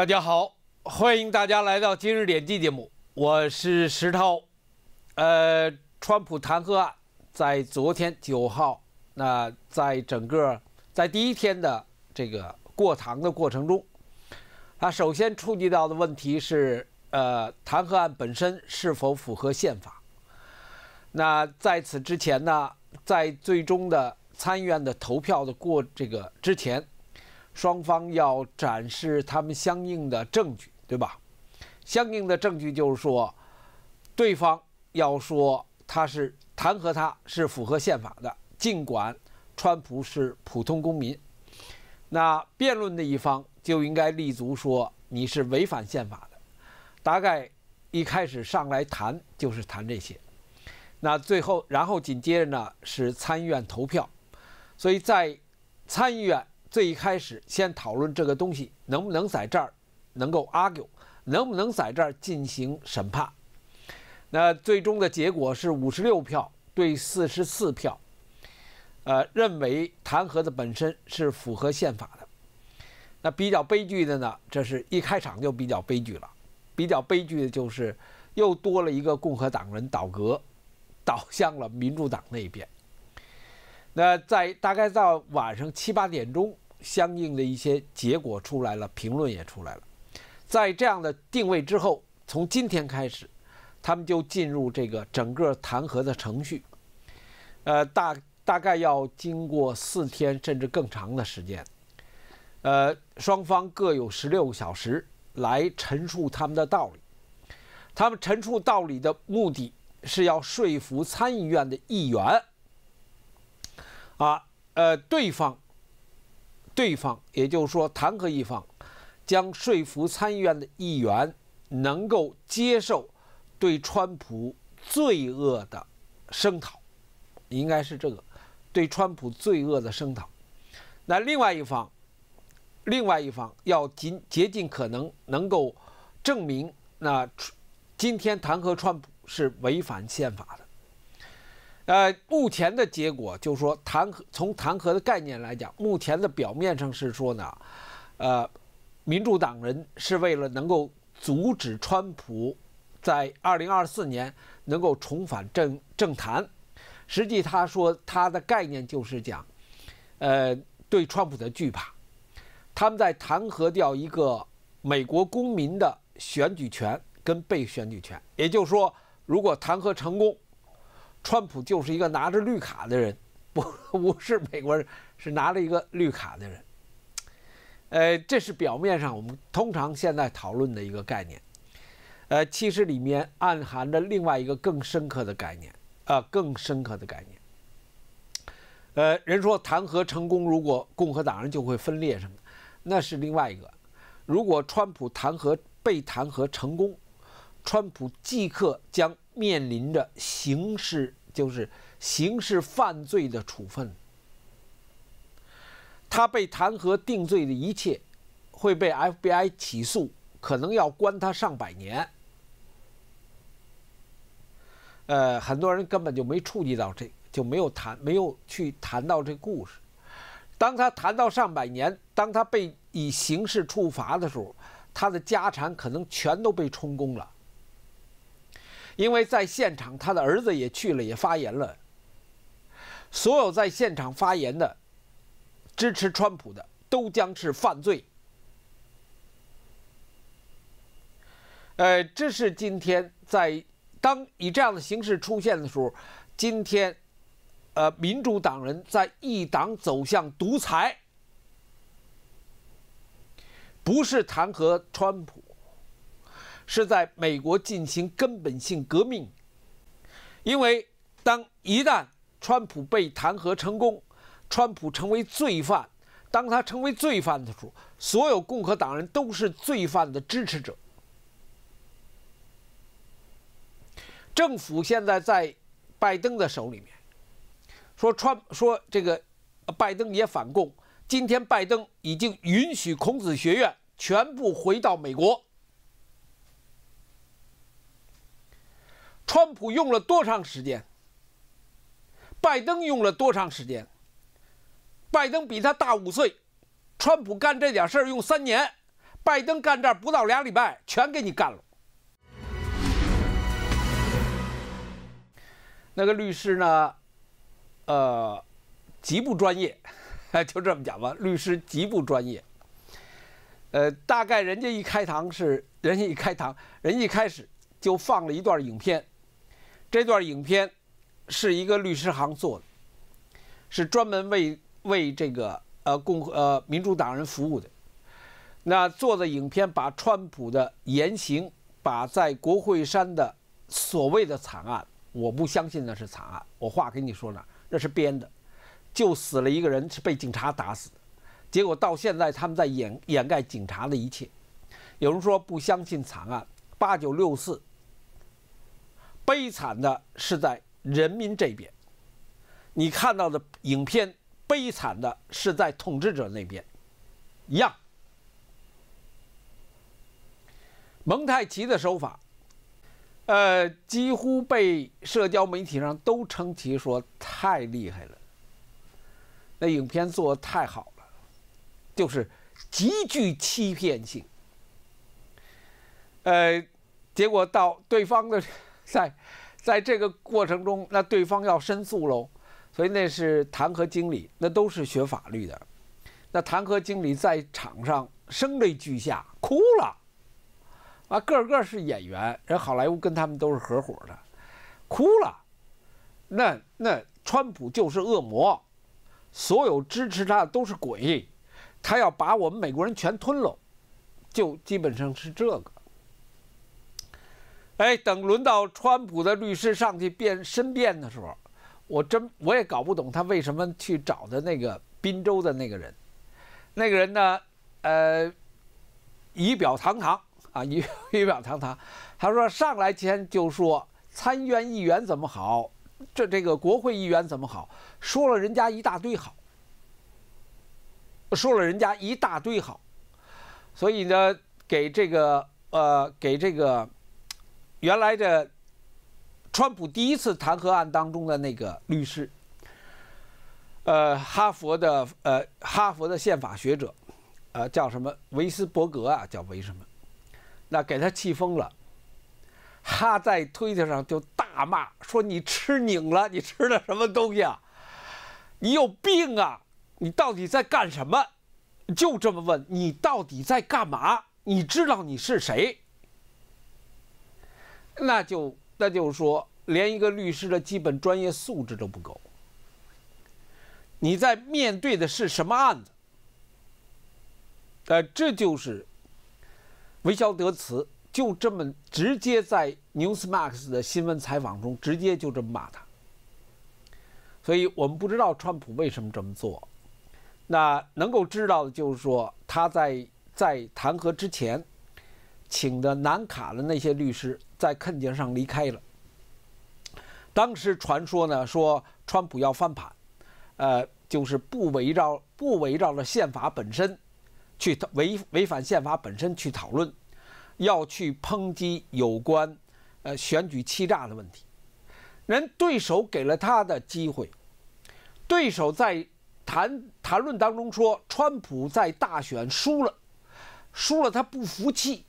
大家好，欢迎大家来到今日点击节目，我是石涛。呃，川普弹劾案在昨天九号，那在整个在第一天的这个过堂的过程中，啊，首先触及到的问题是，呃，弹劾案本身是否符合宪法？那在此之前呢，在最终的参议院的投票的过这个之前。双方要展示他们相应的证据，对吧？相应的证据就是说，对方要说他是弹劾他是符合宪法的，尽管川普是普通公民。那辩论的一方就应该立足说你是违反宪法的。大概一开始上来谈就是谈这些。那最后，然后紧接着呢是参议院投票，所以在参议院。最一开始，先讨论这个东西能不能在这儿能够 argue，能不能在这儿进行审判。那最终的结果是五十六票对四十四票，呃，认为弹劾的本身是符合宪法的。那比较悲剧的呢，这是一开场就比较悲剧了。比较悲剧的就是又多了一个共和党人倒戈，倒向了民主党那边。那在大概到晚上七八点钟。相应的一些结果出来了，评论也出来了。在这样的定位之后，从今天开始，他们就进入这个整个弹劾的程序，呃，大大概要经过四天甚至更长的时间，呃，双方各有十六个小时来陈述他们的道理。他们陈述道理的目的是要说服参议院的议员啊，呃，对方。对方，也就是说弹劾一方，将说服参议院的议员能够接受对川普罪恶的声讨，应该是这个，对川普罪恶的声讨。那另外一方，另外一方要尽竭尽可能能够证明，那今天弹劾川普是违反宪法的。呃，目前的结果就是说，弹劾从弹劾的概念来讲，目前的表面上是说呢，呃，民主党人是为了能够阻止川普在二零二四年能够重返政政坛，实际他说他的概念就是讲，呃，对川普的惧怕，他们在弹劾掉一个美国公民的选举权跟被选举权，也就是说，如果弹劾成功。川普就是一个拿着绿卡的人，不不是美国人，是拿了一个绿卡的人。呃，这是表面上我们通常现在讨论的一个概念，呃，其实里面暗含着另外一个更深刻的概念，啊，更深刻的概念。呃，人说弹劾成功，如果共和党人就会分裂什么的，那是另外一个。如果川普弹劾被弹劾成功，川普即刻将。面临着刑事，就是刑事犯罪的处分。他被弹劾定罪的一切，会被 FBI 起诉，可能要关他上百年。呃，很多人根本就没触及到这，就没有谈，没有去谈到这故事。当他谈到上百年，当他被以刑事处罚的时候，他的家产可能全都被充公了。因为在现场，他的儿子也去了，也发言了。所有在现场发言的、支持川普的，都将是犯罪。呃，这是今天在当以这样的形式出现的时候，今天，呃，民主党人在一党走向独裁，不是弹劾川普。是在美国进行根本性革命，因为当一旦川普被弹劾成功，川普成为罪犯，当他成为罪犯的时候，所有共和党人都是罪犯的支持者。政府现在在拜登的手里面，说川说这个拜登也反共，今天拜登已经允许孔子学院全部回到美国。川普用了多长时间？拜登用了多长时间？拜登比他大五岁，川普干这点事儿用三年，拜登干这不到俩礼拜，全给你干了。那个律师呢？呃，极不专业，就这么讲吧，律师极不专业。呃，大概人家一开堂是，人家一开堂，人一开始就放了一段影片。这段影片是一个律师行做的，是专门为为这个呃共和呃民主党人服务的。那做的影片把川普的言行，把在国会山的所谓的惨案，我不相信那是惨案。我话跟你说了，那是编的。就死了一个人是被警察打死的，结果到现在他们在掩掩盖警察的一切。有人说不相信惨案，八九六四。悲惨的是在人民这边，你看到的影片悲惨的是在统治者那边，一样。蒙太奇的手法，呃，几乎被社交媒体上都称其说太厉害了。那影片做的太好了，就是极具欺骗性。呃，结果到对方的。在，在这个过程中，那对方要申诉喽，所以那是弹劾经理，那都是学法律的。那弹劾经理在场上声泪俱下，哭了，啊，个个是演员，人好莱坞跟他们都是合伙的，哭了。那那川普就是恶魔，所有支持他的都是鬼，他要把我们美国人全吞了，就基本上是这个。哎，等轮到川普的律师上去辩申辩的时候，我真我也搞不懂他为什么去找的那个滨州的那个人，那个人呢，呃，仪表堂堂啊，仪 仪表堂堂。他说上来前就说参院议员怎么好，这这个国会议员怎么好，说了人家一大堆好，说了人家一大堆好，所以呢，给这个呃，给这个。原来这，川普第一次弹劾案当中的那个律师，呃，哈佛的，呃，哈佛的宪法学者，呃，叫什么维斯伯格啊，叫维什么？那给他气疯了，他在推特上就大骂说：“你吃拧了，你吃了什么东西啊？你有病啊？你到底在干什么？就这么问，你到底在干嘛？你知道你是谁？”那就那就是说，连一个律师的基本专业素质都不够。你在面对的是什么案子？呃，这就是韦肖德茨就这么直接在 Newsmax 的新闻采访中直接就这么骂他。所以我们不知道川普为什么这么做。那能够知道的就是说，他在在弹劾之前。请的南卡的那些律师在肯杰上离开了。当时传说呢说川普要翻盘，呃，就是不围绕不围绕着宪法本身去违违反宪法本身去讨论，要去抨击有关呃选举欺诈的问题。人对手给了他的机会，对手在谈谈论当中说川普在大选输了，输了他不服气。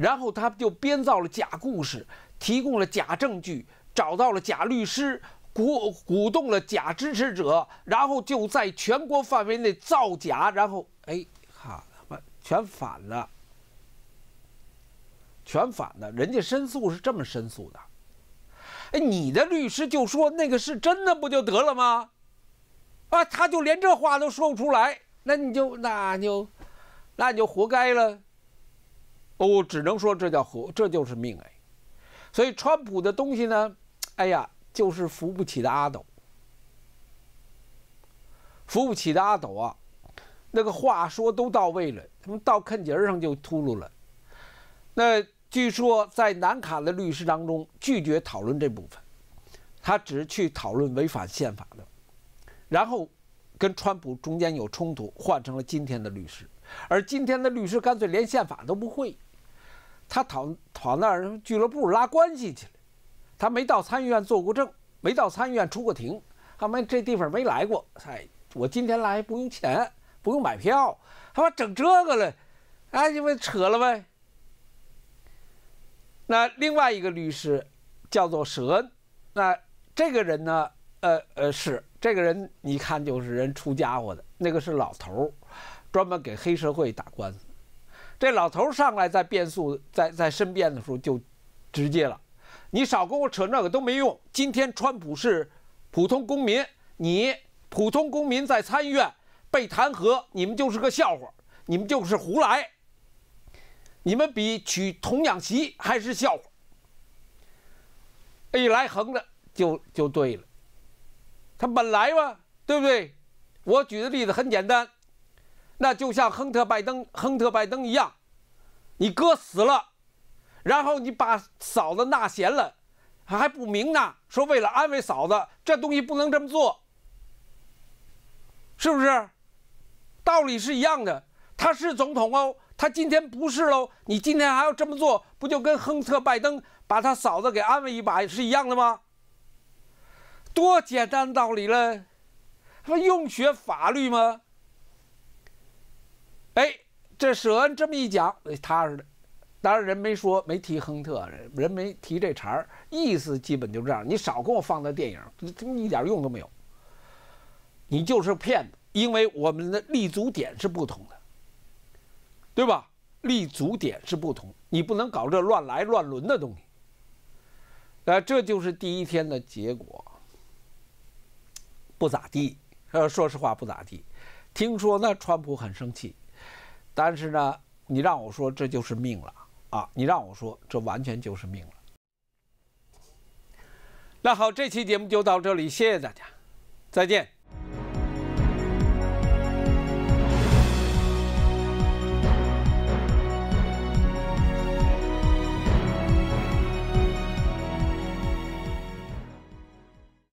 然后他就编造了假故事，提供了假证据，找到了假律师，鼓鼓动了假支持者，然后就在全国范围内造假，然后哎，好他妈全反了，全反了！人家申诉是这么申诉的，哎，你的律师就说那个是真的不就得了吗？啊，他就连这话都说不出来，那你就那就那你就活该了。我只能说，这叫和，这就是命哎。所以川普的东西呢，哎呀，就是扶不起的阿斗。扶不起的阿斗啊，那个话说都到位了，他们到坎节上就秃噜了。那据说在南卡的律师当中，拒绝讨论这部分，他只去讨论违反宪法的。然后跟川普中间有冲突，换成了今天的律师，而今天的律师干脆连宪法都不会。他跑跑那儿俱乐部拉关系去了，他没到参议院做过证，没到参议院出过庭，他们这地方没来过。哎，我今天来不用钱，不用买票，他妈整这个了，哎，你们扯了呗。那另外一个律师叫做蛇，那这个人呢，呃呃是这个人，你看就是人出家伙的那个是老头儿，专门给黑社会打官司。这老头上来，在变速，在在申辩的时候就直接了，你少跟我扯那个都没用。今天川普是普通公民，你普通公民在参议院被弹劾，你们就是个笑话，你们就是胡来，你们比娶童养媳还是笑话。一来横的就就对了，他本来吧，对不对？我举的例子很简单。那就像亨特·拜登、亨特·拜登一样，你哥死了，然后你把嫂子纳贤了，还不明呢？说为了安慰嫂子，这东西不能这么做，是不是？道理是一样的。他是总统哦，他今天不是喽，你今天还要这么做，不就跟亨特·拜登把他嫂子给安慰一把是一样的吗？多简单道理了，他用学法律吗？哎，这舍恩这么一讲，踏实的。当然人没说，没提亨特，人没提这茬儿，意思基本就这样。你少给我放那电影，他妈一点用都没有。你就是骗子，因为我们的立足点是不同的，对吧？立足点是不同，你不能搞这乱来乱伦的东西。那这就是第一天的结果，不咋地。呃，说实话不咋地。听说那川普很生气。但是呢，你让我说这就是命了啊！你让我说这完全就是命了。那好，这期节目就到这里，谢谢大家，再见。